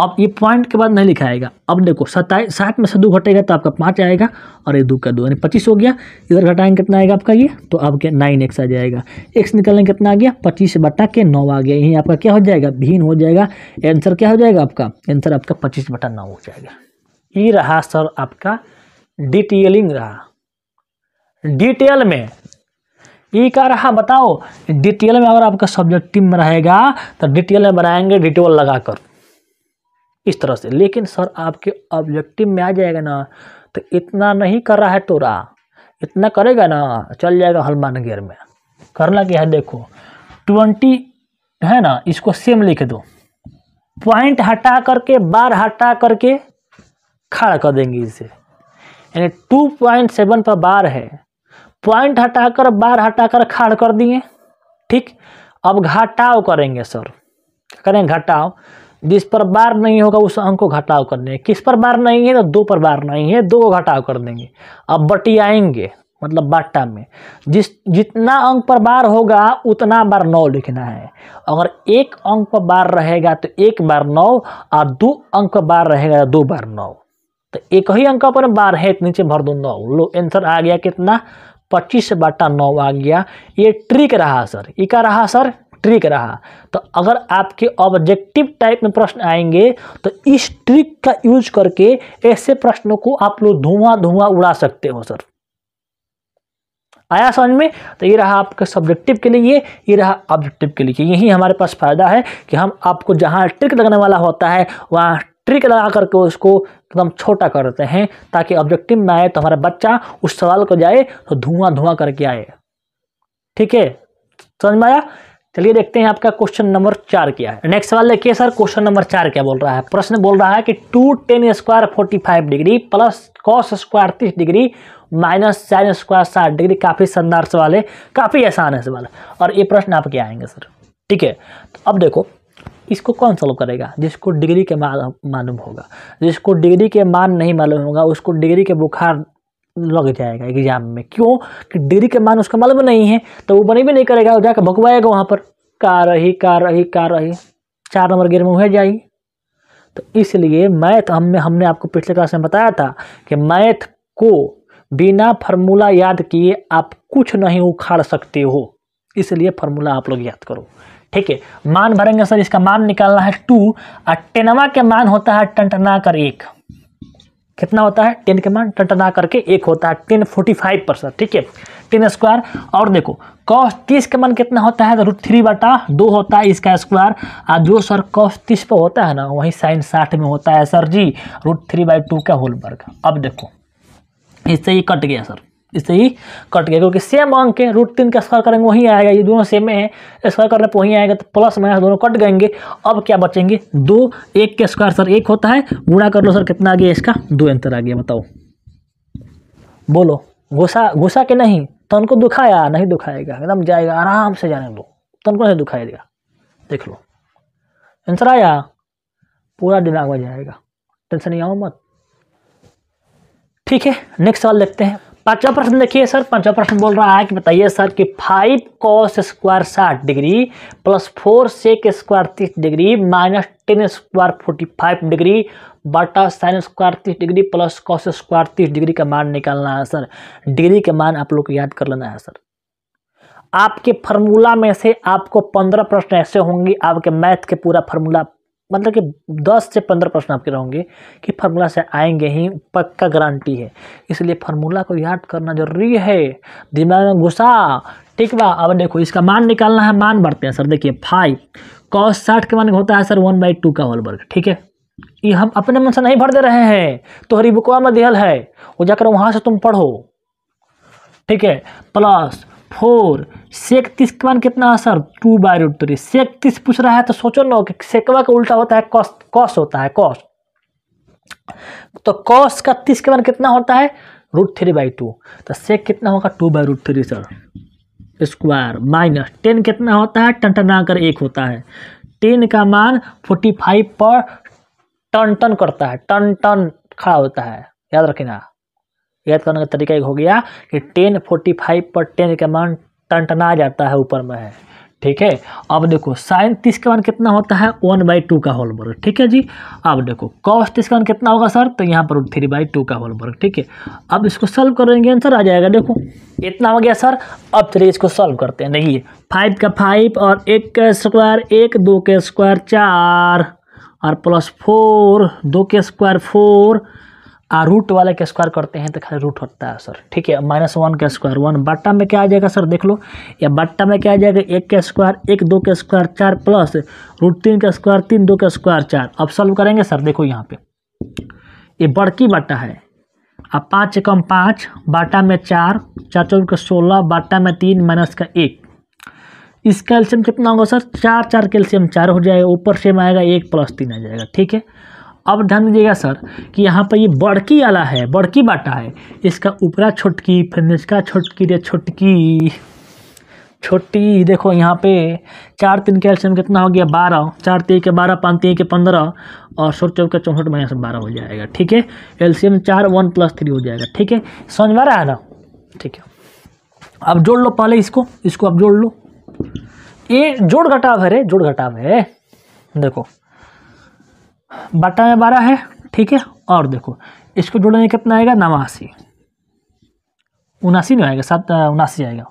अब ये पॉइंट के बाद नहीं लिखा आएगा अब देखो सताई साठ में से दो घटेगा तो आपका पाँच आएगा और ये दो का दो यानी पच्चीस हो गया इधर घटाएंगे कितना आएगा आपका ये तो आपके नाइन एक्स आ जाएगा एक्स निकलने कितना आ गया पच्चीस बटा के नौ आ गया यही आपका क्या हो जाएगा भीन हो जाएगा आंसर क्या हो जाएगा आपका आंसर आपका पच्चीस बटा नौ हो जाएगा ये रहा सर आपका डिटेलिंग रहा डिटेल में ये e क्या रहा बताओ डिटेल में अगर आपका सब्जेक्ट टीम में रहेगा तो डिटेल में बनाएंगे डिटेल लगाकर इस तरह से लेकिन सर आपके ऑब्जेक्टिव में आ जाएगा ना तो इतना नहीं कर रहा है रहा इतना करेगा ना चल जाएगा हनुमान गियर में करना क्या है देखो ट्वेंटी है ना इसको सेम लिख दो पॉइंट हटा करके बार हटा करके खड़ा कर देंगे इसे यानी टू पॉइंट सेवन पर बार है पॉइंट हटाकर बार हटाकर खाड़ कर दिए ठीक अब घटाव करेंगे सर करें घटाव जिस पर बार नहीं होगा उस अंक को घटाव कर देंगे किस पर बार नहीं है तो दो पर बार नहीं है दो को घटाव कर देंगे अब बटियाएंगे मतलब बाटा में जिस जितना अंक पर बार होगा उतना बार नौ लिखना है अगर एक अंक पर बार रहेगा तो एक बार नौ और दो अंक पर बार रहेगा तो दो बार नौ तो एक ही अंक पर बार है तो नीचे भर दो नौ लो आंसर आ गया कितना पच्चीस बाटा नौ आ गया ये ट्रिक रहा सर ये क्या रहा सर ट्रिक रहा तो अगर आपके ऑब्जेक्टिव टाइप में प्रश्न आएंगे तो इस ट्रिक का यूज करके ऐसे प्रश्नों को आप लोग धुआं धुआं उड़ा सकते हो सर आया समझ में तो ये रहा आपके सब्जेक्टिव के लिए ये रहा ऑब्जेक्टिव के लिए यही हमारे पास फ़ायदा है कि हम आपको जहां ट्रिक लगने वाला होता है वहां ट्रिक लगा करके उसको एकदम छोटा कर देते हैं ताकि ऑब्जेक्टिव में आए तो हमारा बच्चा उस सवाल को जाए तो धुआं धुआं करके आए ठीक है समझ में आया चलिए देखते हैं आपका क्वेश्चन नंबर चार क्या है नेक्स्ट सवाल देखिए सर क्वेश्चन नंबर चार क्या बोल रहा है प्रश्न बोल रहा है कि two tan square forty five degree plus cos square तीस डिग्री माइनस साइन स्क्वायर साठ डिग्री काफ़ी शानदार सवाल है काफ़ी आसान है सवाल और ये प्रश्न आपके आएंगे सर ठीक है तो अब देखो इसको कौन सॉल्व करेगा जिसको डिग्री के मालूम होगा जिसको डिग्री के मान नहीं मालूम होगा उसको डिग्री के बुखार लग जाएगा एग्जाम में क्यों कि डिग्री के मान उसका मालूम मतलब नहीं है तो वो बनी भी नहीं करेगा जाकर भगवाएगा वहाँ पर का रही का रही का रही चार नंबर गेयर में वह जाएगी तो इसलिए मैथ हमने हमने आपको पिछले क्लास में बताया था कि मैथ को बिना फार्मूला याद किए आप कुछ नहीं उखाड़ सकते हो इसलिए फार्मूला आप लोग याद करो ठीक है मान भरेंगे सर इसका मान निकालना है टू और टेनवा के मान होता है टंटना कर एक कितना होता है टेन के मान टटना करके एक होता है टेन फोर्टी फाइव परसेंट ठीक है टेन स्क्वायर और देखो कॉस तीस के मान कितना होता है रूट थ्री बटा दो होता है इसका स्क्वायर और जो सर कॉस तीस पर होता है ना वही साइन साठ में होता है sir ji root three by two का होल वर्ग अब देखो इससे ये कट गया सर इससे ही कट गया क्योंकि सेम अंक है रूट तीन का स्क्वायर करेंगे वहीं आएगा ये दोनों सेम है स्क्वायर करने पर वहीं आएगा तो प्लस माइनस दोनों कट गएंगे अब क्या बचेंगे दो एक के स्क्वायर सर एक होता है गुणा कर लो सर कितना आ गया इसका दो आंसर आ गया बताओ बोलो घुसा घुसा के नहीं तो उनको दुखाया नहीं दुखाएगा एकदम जाएगा आराम से जाने दो तो उनको नहीं दुखाएगा देख लो आंसर आया पूरा दिमाग में जाएगा टेंशन नहीं आओ मत ठीक है नेक्स्ट सवाल देखते हैं पांचवा प्रश्न देखिए सर पांचवा प्रश्न बोल रहा है कि बताइए सर कि फाइव कॉस स्क्वायर साठ degree plus four sec square तीस degree minus tan square forty five degree बटा साइन स्क्वायर तीस डिग्री प्लस कॉस स्क्वायर तीस डिग्री का मान निकालना है सर डिग्री का मान आप लोग को याद कर लेना है सर आपके फार्मूला में से आपको पंद्रह प्रश्न ऐसे होंगे आपके मैथ के पूरा फार्मूला मतलब कि 10 से 15 प्रश्न आपके रहेंगे कि फार्मूला से आएंगे ही पक्का गारंटी है इसलिए फार्मूला को याद करना जरूरी है दिमाग में घुसा ठीक बा अब देखो इसका मान निकालना है मान बढ़ते हैं सर देखिए फाइव कॉस साठ के मान होता है सर वन बाई टू का होल वर्ग ठीक है ये हम अपने मन से नहीं भर दे रहे हैं तो हरी बुकवा में दिहल है वो जाकर वहाँ से तुम पढ़ो ठीक है प्लस फोर सेक तीस के मान कितना है sir two by root three sec तीस पूछ रहा है तो सोचो ना कि सेकवा का उल्टा होता है कॉस कॉस होता है कॉस तो कॉस का तीस के मान कितना होता है रूट थ्री बाई टू तो सेक कितना होगा two by root three sir square minus ten कितना होता है टन टन आकर एक होता है टेन का मान फोर्टी फाइव पर टन टन करता है टन टन खड़ा होता है याद रखना याद करने का तरीका एक हो गया कि टेन फोर्टी फाइव पर टेन का मान टंटना जाता है ऊपर में है ठीक है अब देखो साइन तीस का मान कितना होता है वन बाई टू का होल वर्ग ठीक है जी अब देखो कॉस तीस का मान कितना होगा सर तो यहाँ पर थ्री बाई टू का होल वर्ग ठीक है अब इसको सॉल्व करेंगे आंसर आ जाएगा देखो इतना हो गया सर अब चलिए इसको सॉल्व करते हैं देखिए फाइव का फाइव और एक का स्क्वायर एक दो के स्क्वायर चार और प्लस फोर दो के स्क्वायर फोर आ रूट वाला का स्क्वायर करते हैं तो खाली रूट होता है सर ठीक है माइनस वन का स्क्वायर वन बट्टा में क्या आ जाएगा सर देख लो या बट्टा में क्या आ जाएगा एक का स्क्वायर एक दो का स्क्वायर चार प्लस रूट तीन का स्क्वायर तीन दो का स्क्वायर चार अब सॉल्व करेंगे सर देखो यहाँ पे ये बड़की बट्टा है अब पाँच कम पाँच बाटा में चार चार चौबीस का सोलह बाटा में तीन माइनस का एक इस कैल्शियम कितना होगा सर चार चार कैल्शियम चार हो जाएगा ऊपर से आएगा एक प्लस तीन आ जाएगा ठीक है अब ध्यान दीजिएगा सर कि यहाँ पर ये बड़की वाला है बड़की बाटा है इसका ऊपरा छोटकी फिर निचका छोटकी रे छोटकी छोटी देखो यहाँ पे चार तीन एल्शियम कितना हो गया बारह चार तीन के बारह पाँच तीन के पंद्रह और चौक का चौंसठ से बारह हो जाएगा ठीक है एल्शियम चार वन प्लस थ्री हो जाएगा ठीक है समझ में रहा है ना ठीक है अब जोड़ लो पहले इसको इसको अब जोड़ लो ये जोड़ घटाव है रे जोड़ घटाव है देखो बटा में बारह है ठीक है और देखो इसको जोड़ने में कितना आएगा नवासी उनासी नहीं आएगा सात उनासी आएगा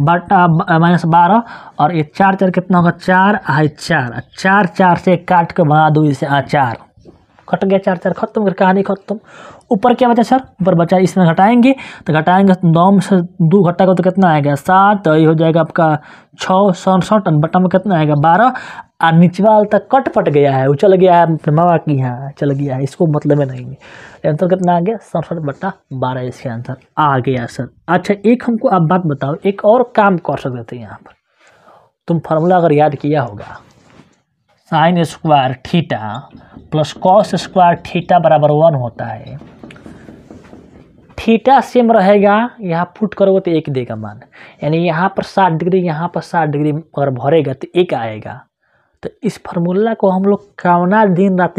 बटा माइनस बारह और ये चार चार कितना होगा चार आई चार चार चार से काट के बना दो इसे अचार कट गया चार चार खत्म कहानी खत्म ऊपर क्या बचा सर ऊपर बचा इसमें घटाएंगे तो घटाएंगे तो नौ में से दो घटा तो कितना आएगा सात तो ये हो जाएगा आपका छः सौ सौटन बटा में कितना आएगा बारह और निचवाल तक कट पट गया है वो चल गया है अपने मामा की यहाँ चल गया है इसको मतलब है नहीं आंसर कितना आ गया सड़सठ बट्टा बारह इसके आंसर आ गया सर अच्छा एक हमको आप बात बताओ एक और काम कर सकते थे यहाँ पर तुम फार्मूला अगर याद किया होगा sine square theta plus cos square theta बराबर वन होता है थीटा सेम रहेगा यहाँ फुट करोगे तो एक देगा मान यानी यहाँ पर साठ डिग्री यहाँ पर साठ डिग्री अगर भरेगा तो एक आएगा तो इस फार्मूला को हम लोग कावना दिन रात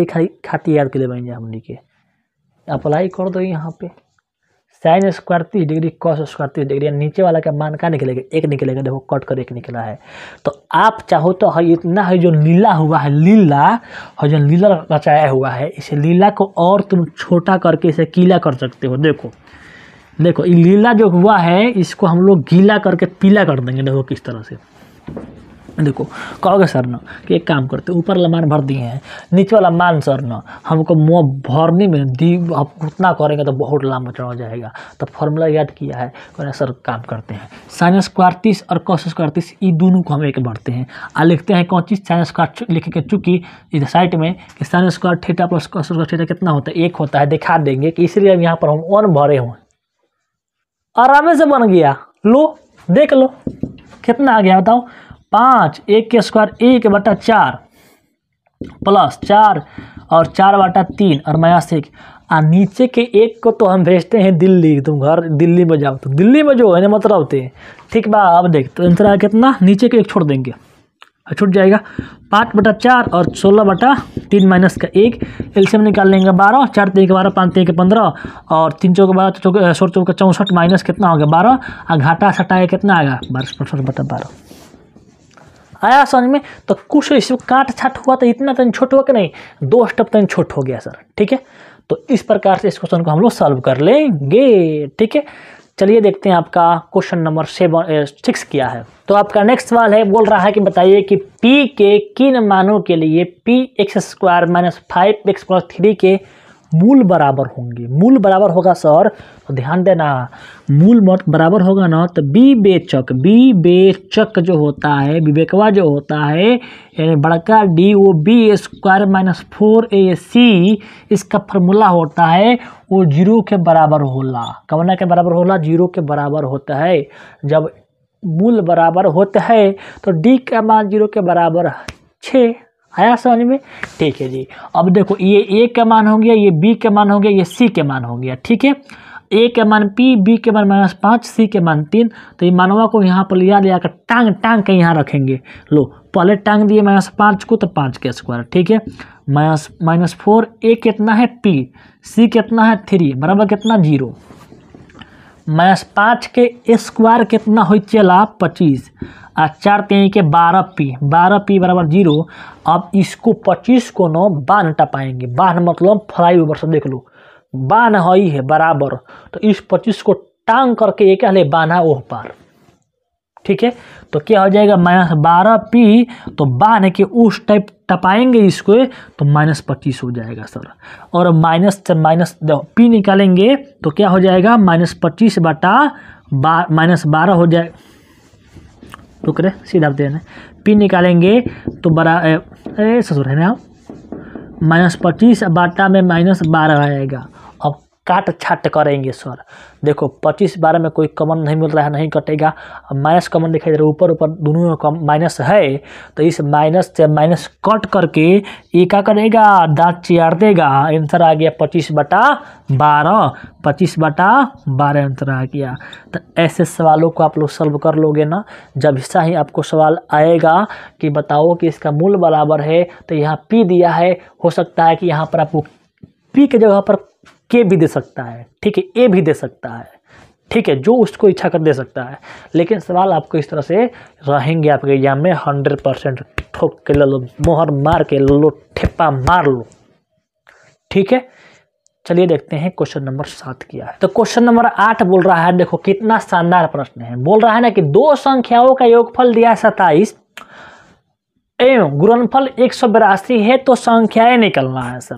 खाती याद के लिए बन जाए हमने के अप्लाई कर दो यहाँ पे साइन स्क्वायर तीस डिग्री कॉस स्क्वायर तीस डिग्री नीचे वाला का मान का निकलेगा एक निकलेगा देखो कट कर एक निकला है तो आप चाहो तो है इतना है जो लीला हुआ है लीला है जो लीला रचाया हुआ है इसे लीला को और तुम छोटा करके इसे कीला कर सकते हो देखो देखो ये लीला जो हुआ है इसको हम लोग गीला करके पीला कर देंगे देखो किस तरह से देखो कहोगे सर न कि एक काम करते ऊपर वाला मान भर दिए हैं नीचे वाला मान सर न हमको मुँह भरने में दी आप उतना करेंगे तो बहुत लंबा चढ़ा जाएगा तो फॉर्मूला याद किया है करें सर काम करते हैं साइन स्क्वायर तीस और कॉस स्क्वायर तीस ये दोनों को हम एक भरते हैं आ लिखते हैं कौन चीज़ साइन स्क्वायर लिख के चूँकि इधर साइड में कि sine square theta plus cos square theta कितना होता है एक होता है दिखा देंगे कि इसलिए यहाँ पर हम वन भरे हों आराम से बन गया लो देख लो कितना आ गया बताओ पाँच एक के स्क्वायर एक बटा चार प्लस चार और चार बटा तीन और माइनस एक आ नीचे के एक को तो हम भेजते हैं दिल्ली तुम घर दिल्ली में जाओ तो दिल्ली में जो है ना मतलब होते हैं ठीक बा अब देख तो आंसर आया कितना नीचे के एक छोड़ देंगे छूट जाएगा पाँच बटा चार और सोलह बटा तीन माइनस का एक एल्सियम निकाल लेंगे बारह चार तीन के बारह पाँच तीन के पंद्रह और तीन चौके बारह चौक तो सोलह चौके चौंसठ माइनस कितना हो गया बारह और घाटा सटाया कितना आएगा बारह सौ बटा बारह आया समझ में तो कुछ इसमें काट छाट हुआ तो इतना तन तो छोट हुआ कि नहीं दो स्टेप तन तो छोट हो गया सर ठीक है तो इस प्रकार से इस क्वेश्चन को हम लोग सॉल्व कर लेंगे ठीक है चलिए देखते हैं आपका क्वेश्चन नंबर सेवन सिक्स किया है तो आपका नेक्स्ट सवाल है बोल रहा है कि बताइए कि पी के किन मानों के लिए P X square minus five X plus three के मूल बराबर होंगे मूल बराबर होगा सर तो ध्यान देना मूल मत बराबर होगा ना तो विवेचक विवेचक जो होता है विवेकवा जो होता है यानी बड़का D O B square minus four A C इसका फॉर्मूला होता है वो जीरो के बराबर होला कमना के बराबर होला जीरो के बराबर होता है जब मूल बराबर होता है तो डी का मान जीरो के बराबर छः आया समझ में ठीक है जी अब देखो ये ए के मान हो गया ये बी के मान हो गया ये सी के मान हो गया ठीक है ए के मान पी बी के मान माइनस पाँच सी के मान तीन तो ये मानवा को यहाँ पर लिया लिया कर टांग टांग के यहाँ रखेंगे लो पहले टांग दिए माइनस पाँच को तो पाँच के स्क्वायर ठीक है माइनस माइनस फोर ए कितना है पी सी कितना है थ्री बराबर कितना जीरो माइनस पाँच के स्क्वायर कितना हो चला पच्चीस आ चार तेई के बारह पी बारह पी बराबर जीरो अब इसको पच्चीस को नौ बान हटा पाएंगे बान मतलब फ्लाई ओवर से देख लो बान हई है बराबर तो इस पच्चीस को टांग करके ये क्या ले बाना ओह पार ठीक है तो क्या हो जाएगा माइनस बारह पी तो बान के उस टाइप टपाएंगे इसको तो माइनस पच्चीस हो जाएगा सर और माइनस से माइनस पी निकालेंगे तो क्या हो जाएगा माइनस पच्चीस बटा बा माइनस बारह हो जाए रुक रहे सीधा दे देना पिन निकालेंगे तो बड़ा ए, ए ससुर है ना माइनस पच्चीस बाटा में माइनस बारह आएगा काट छाट करेंगे सर देखो पच्चीस बारह में कोई कमन नहीं मिल रहा है नहीं कटेगा माइनस कमन दिखाई दे रहा है ऊपर ऊपर दोनों में कम माइनस है तो इस माइनस से माइनस कट करके ये e क्या करेगा दांत चार देगा आंसर आ गया पच्चीस बटा बारह पच्चीस बटा बारह आंसर आ गया तो ऐसे सवालों को आप लोग सॉल्व कर लोगे ना जब हिस्सा ही आपको सवाल आएगा कि बताओ कि इसका मूल बराबर है तो यहाँ पी दिया है हो सकता है कि यहाँ पर आपको पी के जगह पर के भी दे सकता है ठीक है ए भी दे सकता है ठीक है जो उसको इच्छा कर दे सकता है लेकिन सवाल आपको इस तरह से रहेंगे आपके एग्जाम में हंड्रेड परसेंट ठोक के ले लो मोहर मार के ले लो ठेपा मार लो ठीक है चलिए देखते हैं क्वेश्चन नंबर सात किया है तो क्वेश्चन नंबर आठ बोल रहा है देखो कितना शानदार प्रश्न है बोल रहा है ना कि दो संख्याओं का योगफल दिया है सताइस एवं गुणनफल एक सौ बिरासी है तो संख्याएं निकलना है सर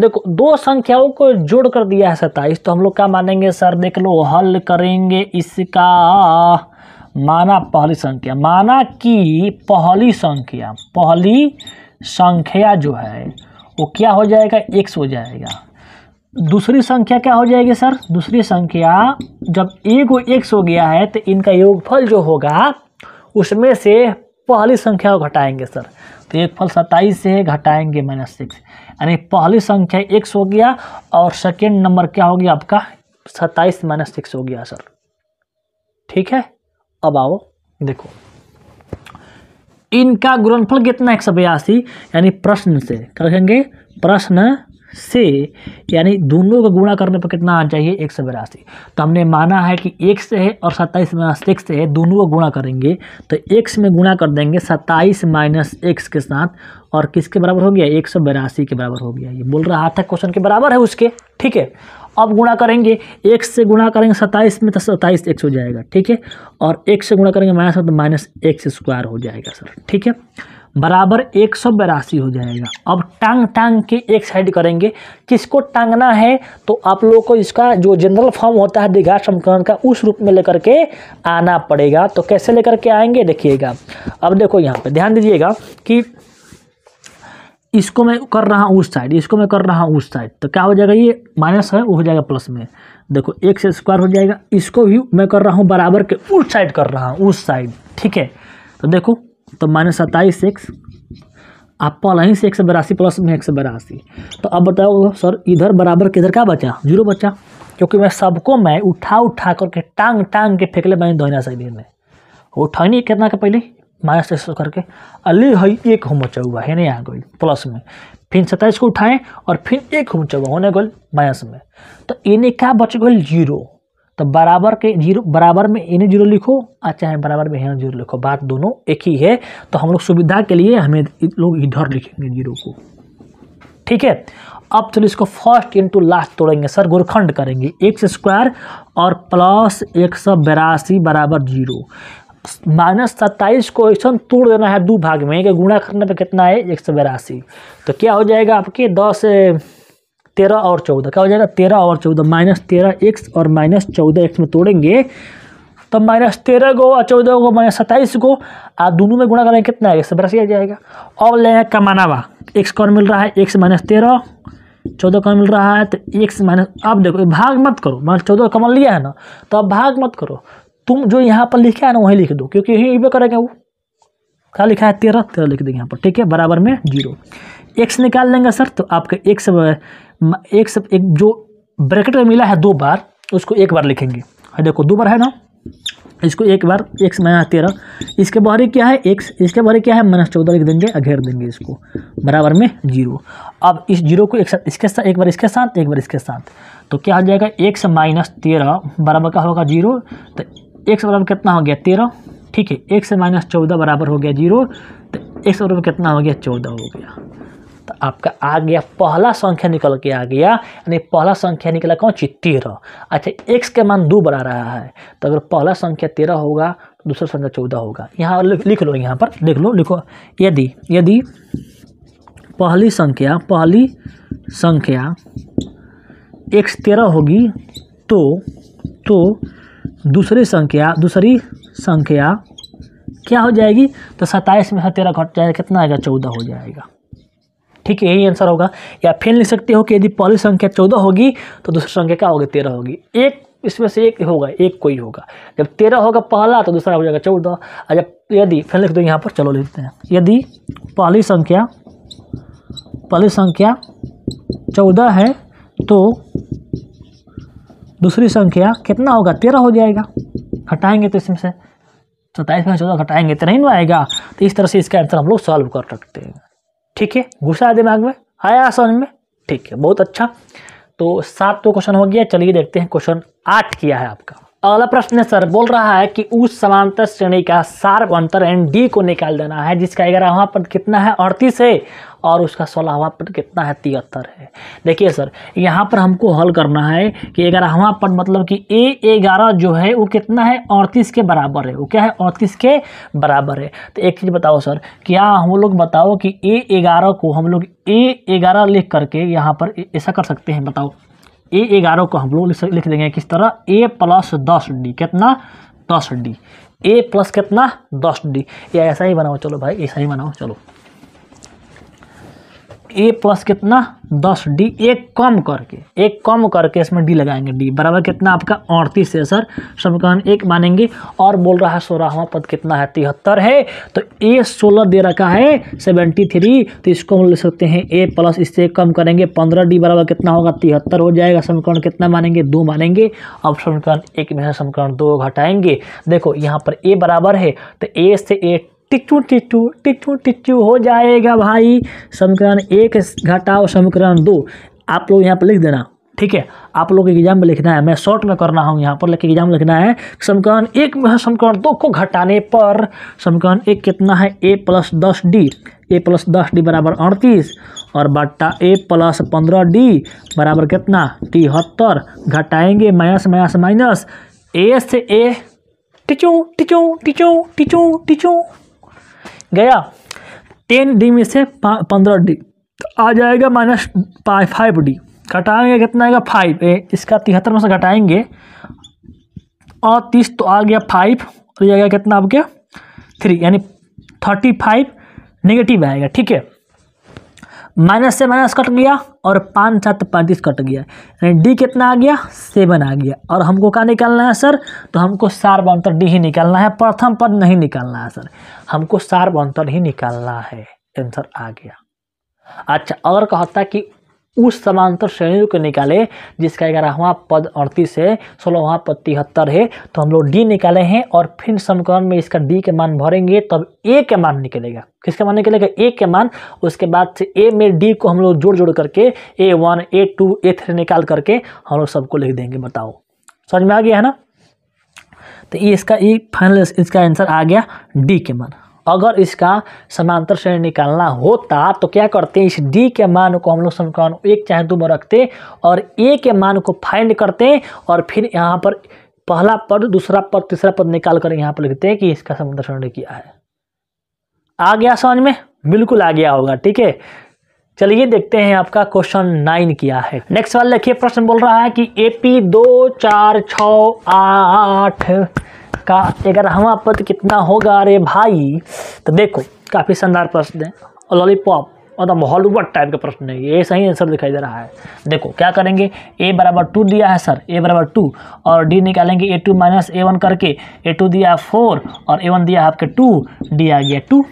देखो दो संख्याओं को जोड़ कर दिया है सत्ताईस तो हम लोग क्या मानेंगे सर देख लो हल करेंगे इसका माना पहली संख्या माना कि पहली संख्या पहली संख्या जो है वो क्या हो जाएगा एक्स हो जाएगा दूसरी संख्या क्या हो जाएगी सर दूसरी संख्या जब ए को एक्स हो गया है तो इनका योगफल जो होगा उसमें से पहली संख्या को घटाएंगे सर तो एक फल सत्ताईस से घटाएंगे माइनस सिक्स यानी पहली संख्या एक्स हो गया और सेकेंड नंबर क्या हो गया आपका सत्ताईस माइनस सिक्स हो गया सर ठीक है अब आओ देखो इनका गुणनफल कितना एक सौ बयासी यानी प्रश्न से क्या लिखेंगे प्रश्न से यानी दोनों का गुणा करने पर कितना आना चाहिए एक सौ बिरासी तो हमने माना है कि एक से है और सत्ताईस माइनस एक से है दोनों का गुणा करेंगे तो एक में गुणा कर देंगे सत्ताईस माइनस एक्स के साथ और किसके बराबर हो गया एक सौ बिरासी के बराबर हो गया ये बोल रहा था क्वेश्चन के बराबर है उसके ठीक है अब गुणा करेंगे एक से गुणा करेंगे सत्ताईस में तो सत्ताईस एक्स हो जाएगा ठीक है और एक से गुणा करेंगे माइनस तो माइनस एक स्क्वायर हो जाएगा सर ठीक है बराबर एक सौ बेरासी हो जाएगा अब टांग टांग के एक साइड करेंगे किसको टांगना है तो आप लोगों को इसका जो जनरल फॉर्म होता है दीघा समीकरण का उस रूप में लेकर के आना पड़ेगा तो कैसे लेकर के आएंगे देखिएगा अब देखो यहाँ पे ध्यान दीजिएगा कि इसको मैं कर रहा हूँ उस साइड इसको मैं कर रहा हूँ उस साइड तो क्या हो जाएगा ये माइनस है वो हो जाएगा प्लस में देखो एक से स्क्वायर हो जाएगा इसको भी मैं कर रहा हूँ बराबर के उस साइड कर रहा हूँ उस साइड ठीक है तो देखो तो माइनस सत्ताईस एक्स आप पल से एक सौ बरासी प्लस में एक सौ बरासी तो अब बताओ सर इधर बराबर किधर का बचा जीरो बचा क्योंकि मैं सबको मैं उठा उठा करके टांग टांग के फेंकले मैंने दोहना साइड में नहीं कितना का पहले माइनस एक सौ करके अली हई एक हो मचा हुआ है नहीं आ गई प्लस में फिर सत्ताईस को उठाएं और फिर एक हो मचा हुआ होने गल माइनस में तो इन्हें क्या बच गल जीरो तो बराबर के जीरो बराबर में एन जीरो लिखो और चाहे बराबर में एन जीरो लिखो बात दोनों एक ही है तो हम लोग सुविधा के लिए हमें लोग इधर लिखेंगे जीरो को ठीक है अब चलो इसको फर्स्ट इंटू लास्ट तोड़ेंगे सर गोरखंड करेंगे एक्स स्क्वायर और प्लस एक सौ बेरासी बराबर जीरो माइनस सत्ताईस को ऐसा तोड़ देना है दो भाग में गुणा करने पर कितना है एक सौ बेरासी तो क्या हो जाएगा आपके दस तेरह और चौदह क्या हो जाएगा तेरह और चौदह माइनस तेरह एक्स और माइनस चौदह एक्स में तोड़ेंगे तब तो माइनस तेरह गो और चौदह गो माइनस सत्ताईस गो आप दोनों में गुणा करेंगे कितना आएगा सब आ जाएगा और ले कमानावा एक्स कौन मिल रहा है एक्स माइनस तेरह चौदह कौन मिल रहा है तो एक्स माइनस अब देखो भाग मत करो माइनस चौदह कमल लिया है ना तो अब भाग मत करो तुम जो यहाँ पर लिखा है ना वहीं लिख दो क्योंकि यहीं पे करेंगे वो क्या लिखा है तेरह तेरह लिख देंगे यहाँ पर ठीक है बराबर में जीरो एक्स निकाल लेंगे सर तो आपका एक सब एक जो ब्रैकेट में मिला है दो बार उसको एक बार लिखेंगे हाँ, देखो दो बार है ना इसको एक बार एक्स माइनस तेरह इसके बाहरी क्या है एक्स इसके बाहरी क्या है माइनस चौदह लिख देंगे घेर देंगे इसको बराबर में जीरो अब इस जीरो को एक साथ इसके साथ एक बार इसके साथ एक बार इसके साथ तो क्या हो जाएगा एक्स माइनस तेरह बराबर का होगा जीरो तो एक्स बराबर कितना हो गया तेरह ठीक है एक्स माइनस चौदह बराबर हो गया जीरो तो एक्स बराबर कितना हो गया चौदह हो गया आपका आ गया पहला संख्या निकल के आ गया यानी पहला संख्या निकला कौन चीज तेरह अच्छा एक्स का मान दो बढ़ा रहा है तो अगर पहला संख्या तेरह होगा तो दूसरा संख्या चौदह होगा यहाँ लिख लो यहाँ पर देख लो लिखो यदि यदि पहली संख्या पहली संख्या एक्स तेरह होगी तो तो दूसरी संख्या दूसरी संख्या क्या हो जाएगी तो सत्ताईस में से तेरह घट जाएगा कितना आएगा चौदह हो जाएगा ठीक है यही आंसर होगा या फिर लिख सकते हो कि यदि पहली संख्या चौदह होगी तो दूसरी संख्या क्या होगी तेरह होगी एक इसमें से एक होगा एक कोई होगा जब तेरह होगा पहला तो दूसरा हो जाएगा चौदह और जब यदि फिर लिख दो यहाँ पर चलो लिखते हैं यदि पहली संख्या पहली संख्या चौदह है तो दूसरी संख्या कितना होगा तेरह हो जाएगा घटाएंगे तो इसमें से सत्ताईस में चौदह घटाएंगे तो नहीं आएगा तो इस तरह से इसका आंसर हम लोग सॉल्व कर सकते हैं ठीक है घुसा दिमाग में आया समझ में ठीक है बहुत अच्छा तो सात तो क्वेश्चन हो गया चलिए देखते हैं क्वेश्चन आठ किया है आपका अगला प्रश्न है सर बोल रहा है कि उस समांतर श्रेणी का सार्व अंतर एन डी को निकाल देना है जिसका ग्यारहवा पद कितना है अड़तीस है और उसका सोलहवा पद कितना है तिहत्तर है देखिए सर यहाँ पर हमको हल करना है कि ग्यारहवा पद मतलब कि ए ग्यारह जो है वो कितना है अड़तीस के बराबर है वो क्या है अड़तीस के बराबर है तो एक चीज़ बताओ सर क्या हम लोग बताओ कि ए ग्यारह को हम लोग ए ग्यारह लिख करके यहाँ पर ऐसा कर सकते हैं बताओ ए ग्यारह को हम लोग लिख देंगे किस तरह ए प्लस दस डी कितना दस डी ए प्लस कितना दस डी ये ऐसा ही बनाओ चलो भाई ऐसा ही बनाओ चलो ए प्लस कितना दस डी एक कम करके एक कम करके इसमें डी लगाएंगे डी बराबर कितना आपका अड़तीस है सर समीकरण एक मानेंगे और बोल रहा है सोलहवा पद कितना है तिहत्तर है तो ए सोलह दे रखा है सेवेंटी थ्री तो इसको हम ले सकते हैं ए प्लस इससे कम करेंगे पंद्रह डी बराबर कितना होगा तिहत्तर हो जाएगा समीकरण कितना मानेंगे दो मानेंगे अब समीकरण एक में है समीकरण दो घटाएंगे देखो यहाँ पर ए बराबर है तो ए से ए टिट्टू टिट्टू टिट्टू टिट्टू हो जाएगा भाई समीकरण एक घटाओ समीकरण दो आप लोग यहाँ पर लिख देना ठीक है आप लोग एग्जाम में लिखना है मैं शॉर्ट में करना हूँ यहाँ पर लेकिन एग्जाम में लिखना है समीकरण एक में समीकरण दो को घटाने पर समीकरण एक कितना है ए प्लस दस डी ए प्लस दस डी बराबर अड़तीस और बट्टा ए प्लस पंद्रह डी बराबर कितना तिहत्तर घटाएंगे माइनस माइनस माइनस ए से ए टिचू टिचू टिचू टिचू टिचू गया टेन डी में से पंद्रह डी तो आ जाएगा माइनस फाइव डी घटाएंगे कितना आएगा फाइव ए इसका तिहत्तर में से घटाएंगे और तीस तो आ गया फाइव और तो ये आ गया कितना आपके थ्री यानी थर्टी फाइव नेगेटिव आएगा ठीक है माइनस से माइनस कट गया और पाँच सात पैंतीस कट गया यानी डी कितना आ गया सेवन आ गया और हमको कहाँ निकालना है सर तो हमको सार्व अंतर डी ही निकालना है प्रथम पद नहीं निकालना है सर हमको सार्व अंतर ही निकालना है आंसर आ गया अच्छा अगर कहता कि उस समांतर श्रेणियों को निकाले जिसका ग्यारहवां पद अड़तीस है सोलहवां पद तिहत्तर है तो हम लोग डी निकाले हैं और फिर समीकरण में इसका डी के मान भरेंगे तब ए के मान निकलेगा किसका मान निकलेगा ए के मान उसके बाद से ए में डी को हम लोग जोड़ जोड़ करके A one A two A three निकाल करके हम लोग सबको लिख देंगे बताओ समझ में आ गया है ना तो ये इसका ये e फाइनल इसका आंसर आ गया डी के मान अगर इसका समांतर श्रेणी निकालना होता तो क्या करते इस डी के मान को हम लोग समीकरण एक चाहे दो में रखते और ए के मान को फाइंड करते और फिर यहाँ पर पहला पद दूसरा पद तीसरा पद निकाल कर यहाँ पर लिखते हैं कि इसका समांतर श्रेणी क्या है आ गया समझ में बिल्कुल आ गया होगा ठीक है चलिए देखते हैं आपका क्वेश्चन नाइन किया है नेक्स्ट वाला देखिए प्रश्न बोल रहा है कि ए पी दो चार छ आठ का अगर आप तो कितना होगा अरे भाई तो देखो काफ़ी शानदार प्रश्न है और लॉलीपॉप मतलब हॉलीवुड टाइप का प्रश्न है ये सही आंसर दिखाई दे रहा है देखो क्या करेंगे ए बराबर टू दिया है सर ए बराबर टू और डी निकालेंगे A two minus A one करके ए टू दिया है फोर और ए वन दिया है आपके टू डी आ गया टू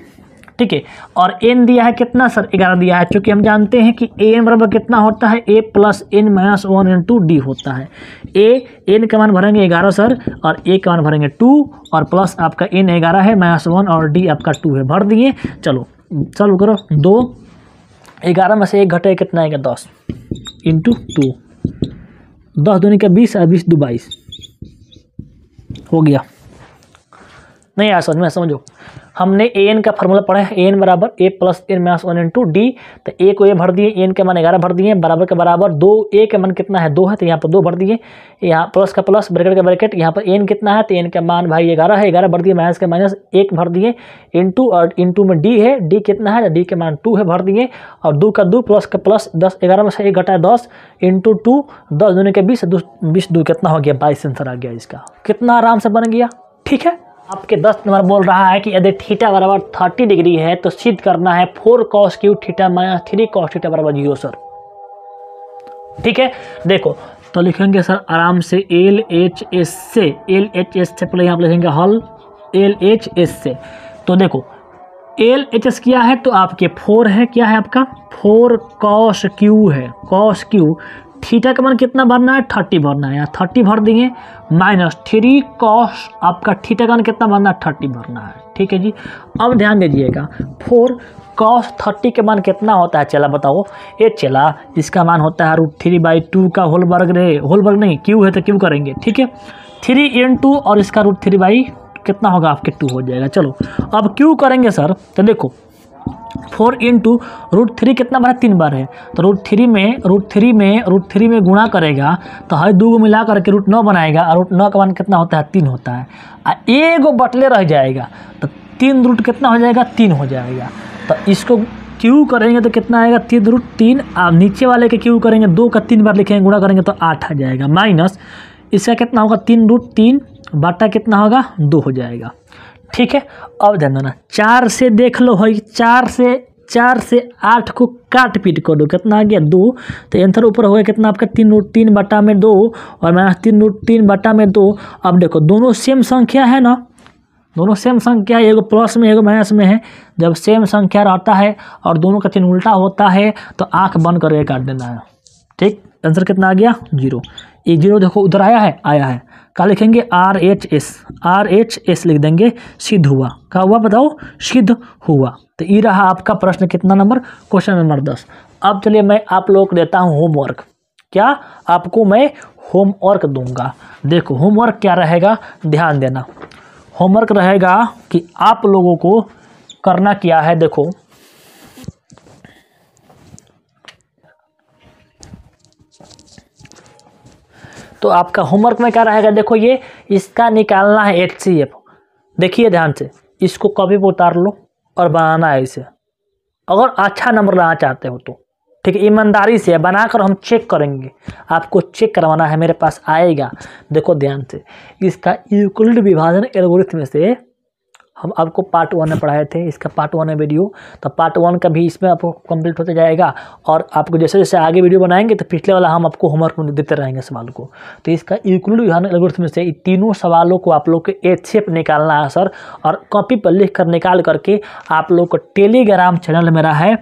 ठीक है और एन दिया है कितना सर ग्यारह दिया है चूंकि हम जानते हैं कि ए एन बराबर कितना होता है A plus N minus one N two D होता है ए एन का मान भरेंगे ग्यारह सर और ए का मान भरेंगे टू और प्लस आपका एन ग्यारह है माइनस वन और डी आपका टू है भर दिए चलो चलो करो दो ग्यारह में से एक घटे कितना आएगा दस इंटू टू दस दूनी का बीस और बीस दो बाईस हो गया नहीं यार समझ में समझो हमने ए एन का फॉर्मूला पढ़ा है ए एन बराबर A plus N minus one into D तो ए को ए भर दिए एन के मान ग्यारह भर दिए बराबर के बराबर दो ए के मान कितना है दो है तो यहाँ पर दो भर दिए यहाँ प्लस का प्लस ब्रैकेट का ब्रैकेट यहाँ पर एन कितना है तो एन का मान भाई ग्यारह है ग्यारह भर दिए माइनस का माइनस एक भर दिए टू और टू में डी है डी कितना है डी तो के मान टू है भर दिए और दो का दो प्लस का प्लस दस ग्यारह में से एक घटा दस इंटू टू दस दोनों के बीस बीस दो कितना हो गया बाईस आंसर आ गया इसका कितना आराम से बन गया ठीक है आपके दस नंबर बोल रहा है कि यदि थीटा बराबर थर्टी डिग्री है तो सिद्ध करना है four cos cube theta minus three cos theta बराबर जीरो सर ठीक है देखो तो लिखेंगे सर आराम से एल एच एस से एल एच एस से पहले यहाँ पर लिखेंगे हल एल एच एस से तो देखो एल एच एस क्या है तो आपके फोर है क्या है आपका फोर कॉस क्यू है कॉस क्यू थीटा का मान कितना भरना है थर्टी भरना है यहाँ थर्टी भर देंगे माइनस थ्री कॉस आपका थीटा का मान कितना भरना है थर्टी भरना है ठीक है जी अब ध्यान दीजिएगा फोर कॉस थर्टी के मान कितना होता है चला बताओ ये चला इसका मान होता है रूट थ्री बाई टू का होल वर्ग रहे होल वर्ग नहीं क्यू है तो क्यू करेंगे ठीक है थ्री इन टू और इसका रूट थ्री बाई कितना होगा आपके टू हो जाएगा चलो अब क्यू करेंगे सर तो देखो four into root three कितना बार है तीन बार है तो रूट थ्री में रूट थ्री में रूट थ्री में गुणा करेगा तो हर दो को मिला करके रूट नौ बनाएगा और रूट नौ का मान कितना होता है तीन होता है आ एगो बटले रह जाएगा तो तीन रूट कितना हो जाएगा तीन हो जाएगा तो इसको क्यू करेंगे तो कितना आएगा तीन रूट तीन और नीचे वाले के क्यू करेंगे दो का तीन बार लिखेंगे गुणा करेंगे तो आठ आ जाएगा माइनस इसका कितना होगा तीन रूट तीन बाटा कितना होगा दो हो जाएगा ठीक है अब ध्यान देना चार से देख लो भाई चार से चार से आठ को काट पीट कर दो कितना आ गया दो तो एंसर ऊपर हो गया कितना आपका तीन रूट तीन बटा में दो और माइनस तीन रूट तीन बटा में दो अब देखो दोनों सेम संख्या है ना दोनों सेम संख्या एगो प्लस में एगो माइनस में है जब सेम संख्या रहता है और दोनों का तीन उल्टा होता है तो आँख बंद करके काट देना है ठीक आंसर कितना आ गया जीरो ये जीरो देखो उधर आया है आया है क्या लिखेंगे R H S R H S लिख देंगे सिद्ध हुआ कहा हुआ बताओ सिद्ध हुआ तो ये रहा आपका प्रश्न कितना नंबर क्वेश्चन नंबर दस अब चलिए मैं आप लोग को देता हूँ होमवर्क क्या आपको मैं होमवर्क दूंगा देखो होमवर्क क्या रहेगा ध्यान देना होमवर्क रहेगा कि आप लोगों को करना क्या है देखो तो आपका होमवर्क में क्या रहेगा देखो ये इसका निकालना है एच देखिए ध्यान से इसको कॉपी पर उतार लो और बनाना है इसे अगर अच्छा नंबर लाना चाहते हो तो ठीक है ईमानदारी से बनाकर हम चेक करेंगे आपको चेक करवाना है मेरे पास आएगा देखो ध्यान से इसका यूक्लिड विभाजन एल्गोरिथम से हम आपको पार्ट वन में पढ़ाए थे इसका पार्ट वन है वीडियो तो पार्ट वन का भी इसमें आपको कंप्लीट होता जाएगा और आपको जैसे जैसे आगे वीडियो बनाएंगे तो पिछले वाला हम आपको होमवर्क देते रहेंगे सवाल को तो इसका इक्लूड विधान से तीनों सवालों को आप लोग के ए छेप निकालना है सर और कॉपी पर लिख कर निकाल करके आप लोग को टेलीग्राम चैनल मेरा है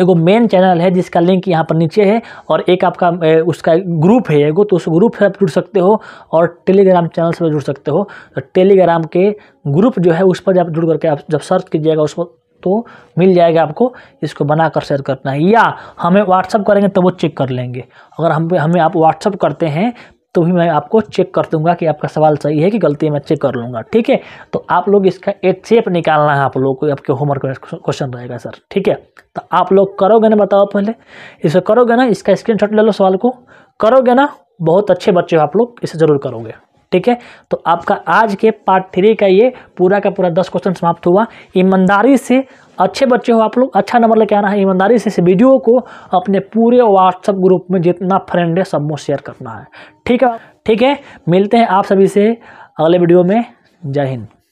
एगो मेन चैनल है जिसका लिंक यहाँ पर नीचे है और एक आपका उसका ग्रुप है एगो तो उस ग्रुप से आप जुड़ सकते हो और टेलीग्राम चैनल से जुड़ सकते हो तो टेलीग्राम के ग्रुप जो है उस पर आप जुड़ करके आप जब सर्च कीजिएगा उस पर तो मिल जाएगा आपको इसको बनाकर शेयर करना है या हमें व्हाट्सअप करेंगे तो वो चेक कर लेंगे अगर हम हमें आप व्हाट्सअप करते हैं तो भी मैं आपको चेक कर दूंगा कि आपका सवाल सही है कि गलती है मैं चेक कर लूँगा ठीक है तो आप लोग इसका एक सेप निकालना है आप लोग को आपके होमवर्क क्वेश्चन रहेगा सर ठीक है तो आप लोग करोगे ना बताओ पहले इसे करोगे ना इसका स्क्रीनशॉट ले लो सवाल को करोगे ना बहुत अच्छे बच्चे हो आप लोग इसे ज़रूर करोगे ठीक है तो आपका आज के पार्ट थ्री का ये पूरा का पूरा दस क्वेश्चन समाप्त हुआ ईमानदारी से अच्छे बच्चे हो आप लोग अच्छा नंबर लेके आना है ईमानदारी से इस वीडियो को अपने पूरे व्हाट्सअप ग्रुप में जितना फ्रेंड है सब शेयर करना है ठीक है ठीक है मिलते हैं आप सभी से अगले वीडियो में जय हिंद